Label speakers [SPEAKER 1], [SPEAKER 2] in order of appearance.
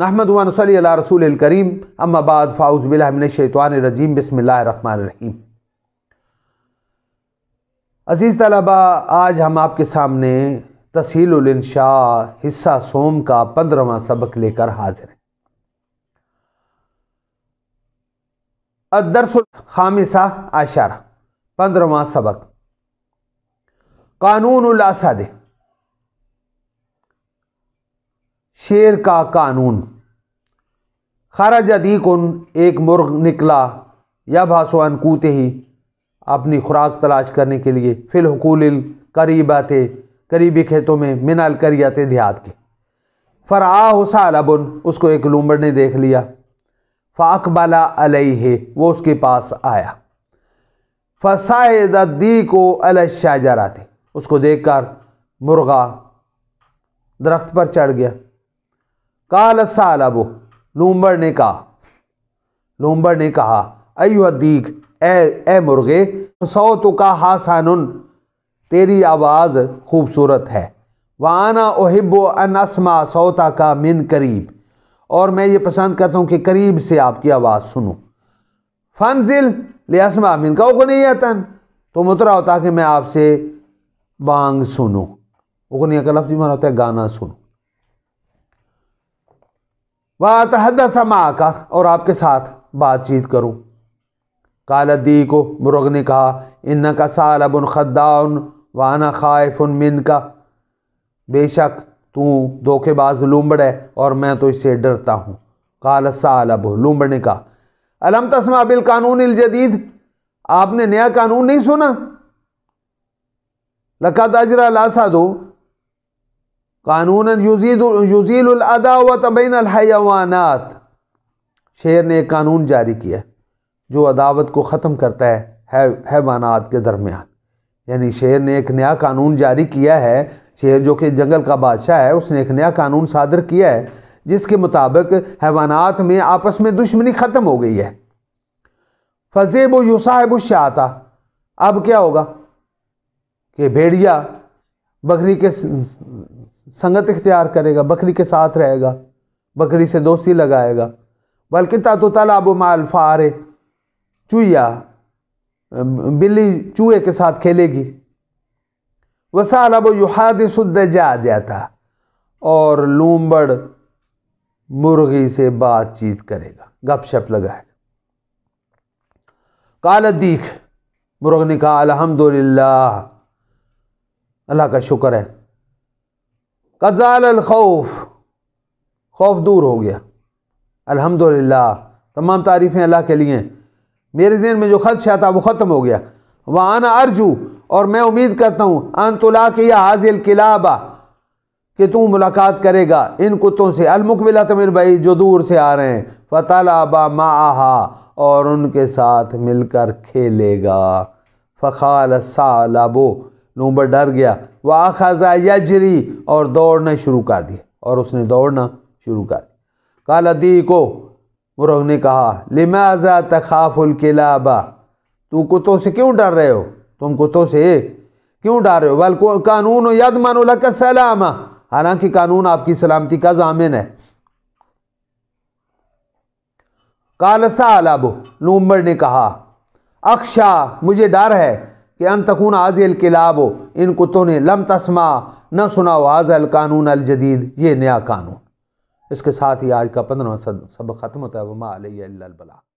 [SPEAKER 1] نحمد و صلی اللہ رسول الکریم اما بعد فاؤز باللہ من الشیطان الرجیم بسم اللہ الرحمن الرحیم عزیز طلبہ آج ہم آپ کے سامنے تسہیل الانشاء حصہ سوم کا پندرمہ سبق لے کر حاضر ہیں الدرس الخامسہ آشارہ پندرمہ سبق قانون الاسدہ شیر کا قانون خارہ جدی کن ایک مرغ نکلا یا بھاسوان کوتے ہی اپنی خوراک تلاش کرنے کے لیے فی الحقول الحقل تھے قریبی کھیتوں میں منال کریا تھے دیہات کے فرآسا لبن اس کو ایک لومبڑ نے دیکھ لیا فاق بالا علئی ہے وہ اس کے پاس آیا فسائد دی کو جا رہا تھے اس کو دیکھ کر مرغا درخت پر چڑھ گیا کال کالسالب لومبڑ نے کہا لومبر نے کہا ایو حدیق اے اے مرغے تو کا ہاسان تیری آواز خوبصورت ہے وانا او ہبو انسما سوتا کا من قریب اور میں یہ پسند کرتا ہوں کہ قریب سے آپ کی آواز سنو فنزل لسما من کا نہیںت تو مترا ہوتا کہ میں آپ سے بانگ سنوں کو کا لفظ مانا ہوتا ہے گانا سنو واتحد سما کا اور آپ کے ساتھ بات چیت کروں کالدی کو مرغ نے کہا ان کا سال ابن خدا وانا خائف ان من کا بے شک تو دھوکے باز لومبڑ ہے اور میں تو اس سے ڈرتا ہوں کال سال اب لومبڑ نے کہا الم تسما بال قانون الجدید آپ نے نیا قانون نہیں سنا اجرا لاسا دو قانون یزیل العداوت بین الحیوانات شیر نے ایک قانون جاری کیا ہے جو عداوت کو ختم کرتا ہے حیوانات کے درمیان یعنی شیر نے ایک نیا قانون جاری کیا ہے شیر جو کہ جنگل کا بادشاہ ہے اس نے ایک نیا قانون صادر کیا ہے جس کے مطابق حیوانات میں آپس میں دشمنی ختم ہو گئی ہے فضیب و یوساحب بشاعتا اب کیا ہوگا کہ بھیڑیا بکری کے سنگت اختیار کرے گا بکری کے ساتھ رہے گا بکری سے دوستی لگائے گا بلکہ تا تو تال اب و چویا بلی چوہے کے ساتھ کھیلے گی وسالب و یحاد سد جا جاتا اور لومبڑ مرغی سے بات چیت کرے گا گپ شپ لگائے گا کالا دیکھ مرغ نکا الحمد للہ اللہ کا شکر ہے قزال الخوف خوف دور ہو گیا الحمد تمام تعریفیں اللہ کے لیے میرے ذہن میں جو خدشہ تھا وہ ختم ہو گیا وہ آنا ارجو اور میں امید کرتا ہوں ان تولا کے یہ حاضر القلابہ کہ تو ملاقات کرے گا ان کتوں سے المقبلہ تمر بھائی جو دور سے آ رہے ہیں فتح آبا مآہا اور ان کے ساتھ مل کر کھیلے گا فخال سالابو نومبر ڈر گیا وہ آخذا یجری اور دوڑنا شروع کر دیا اور اس نے دوڑنا شروع کر دیا کالا دی کو مرغ نے کہا لماذا تخاف القلابہ تم کتوں سے کیوں ڈر رہے ہو تم کتوں سے کیوں ڈر رہے ہو بل قانون و ید من الک حالانکہ قانون آپ کی سلامتی کا ضامن ہے کالسا علابو نومبر نے کہا اخشا مجھے ڈر ہے کہ ان تکون آز القلاب ہو ان کتوں نے لم تسما نہ سنا ہو آز القانون الجدید یہ نیا قانون اس کے ساتھ ہی آج کا پندرہ سبق ختم ہوتا ہے وما علیہ اللہ البلاغ